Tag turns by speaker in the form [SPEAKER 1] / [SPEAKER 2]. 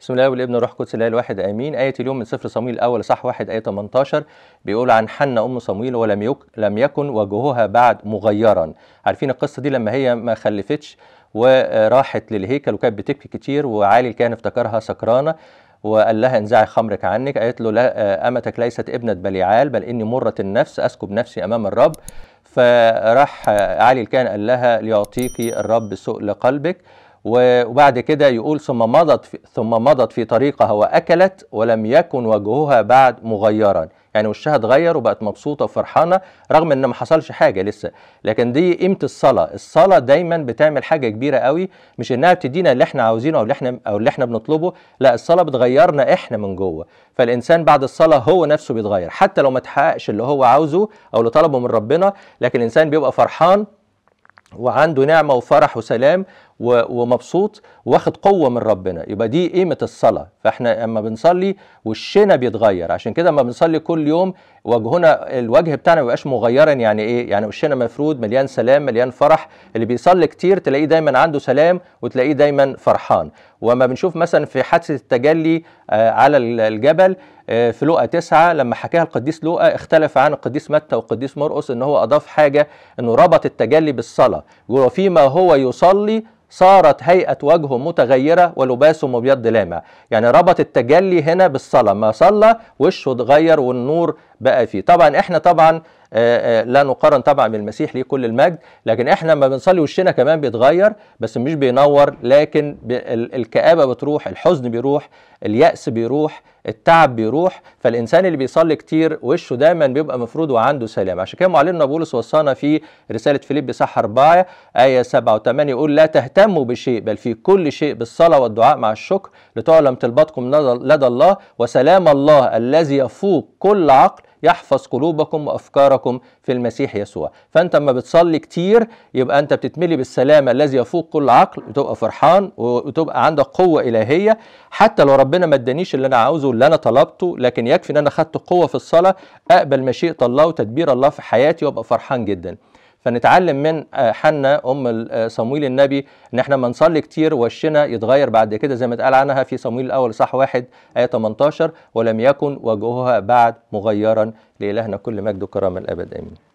[SPEAKER 1] بسم الله والابن روح قدس الله الواحد امين ايه اليوم من سفر صمويل الاول صح واحد ايه 18 بيقول عن حنة ام صمويل ولم يك لم يكن وجهها بعد مغيرا عارفين القصه دي لما هي ما خلفتش وراحت للهيكل وكانت بتبكي كتير وعالي الكاهن افتكرها سكرانه وقال لها انزعي خمرك عنك قالت له لا امتك ليست ابنه بليعال بل اني مره النفس اسكب نفسي امام الرب فراح علي الكاهن قال لها ليعطيك الرب سؤل قلبك وبعد كده يقول ثم مضت في ثم مضت في طريقها واكلت ولم يكن وجهها بعد مغيرا يعني وشها اتغير وبقت مبسوطه وفرحانه رغم ان ما حصلش حاجه لسه لكن دي قيمه الصلاه الصلاه دايما بتعمل حاجه كبيره قوي مش انها بتدينا اللي احنا عاوزينه او اللي احنا او اللي احنا بنطلبه لا الصلاه بتغيرنا احنا من جوه فالانسان بعد الصلاه هو نفسه بيتغير حتى لو ما تحققش اللي هو عاوزه او اللي طلبه من ربنا لكن الانسان بيبقى فرحان وعنده نعمه وفرح وسلام ومبسوط واخد قوه من ربنا يبقى دي قيمه الصلاه فاحنا اما بنصلي وشنا بيتغير عشان كده اما بنصلي كل يوم وجهنا الوجه بتاعنا ما بيبقاش مغيرا يعني ايه يعني وشنا مفرود مليان سلام مليان فرح اللي بيصلي كتير تلاقيه دايما عنده سلام وتلاقيه دايما فرحان وما بنشوف مثلا في حادثه التجلي آه، على الجبل آه، في لوقا تسعة لما حكاها القديس لوقا اختلف عن القديس متى والقديس مرقس ان هو اضاف حاجه انه ربط التجلي بالصلاه وفيما هو يصلي صارت هيئة وجهه متغيرة ولباسه مبيض لامع يعني ربط التجلي هنا بالصلاة ما صلى وشه اتغير والنور بقى فيه طبعا احنا طبعا آه، آه، لا نقارن طبعا بالمسيح ليه كل المجد لكن احنا لما بنصلي وشنا كمان بيتغير بس مش بينور لكن الكآبة بتروح الحزن بيروح اليأس بيروح التعب بيروح فالإنسان اللي بيصلي كتير وشه دايما بيبقى مفروض وعنده سلام عشان كده معلمنا بولس وصانا في رسالة فيليب صح 4 آية 7 و 8 يقول لا تهتموا بشيء بل في كل شيء بالصلاة والدعاء مع الشكر لتعلم طلباتكم لدى الله وسلام الله الذي يفوق كل عقل يحفظ قلوبكم وافكاركم في المسيح يسوع فانت لما بتصلي كتير يبقى انت بتتملي بالسلام الذي يفوق كل عقل وتبقى فرحان وتبقى عندك قوه الهيه حتى لو ربنا ما ادانيش اللي انا عاوزه اللي انا طلبته لكن يكفي ان انا خدت قوه في الصلاه اقبل مشيئه الله وتدبير الله في حياتي وابقى فرحان جدا فنتعلم من آه، حنا ام آه، صمويل النبي ان احنا ما نصلي كتير وشنا يتغير بعد كده زي ما اتقال عنها في صمويل الاول صح واحد ايه 18 ولم يكن وجهها بعد مغيرا لالهنا كل مجد وكرامه الابد امين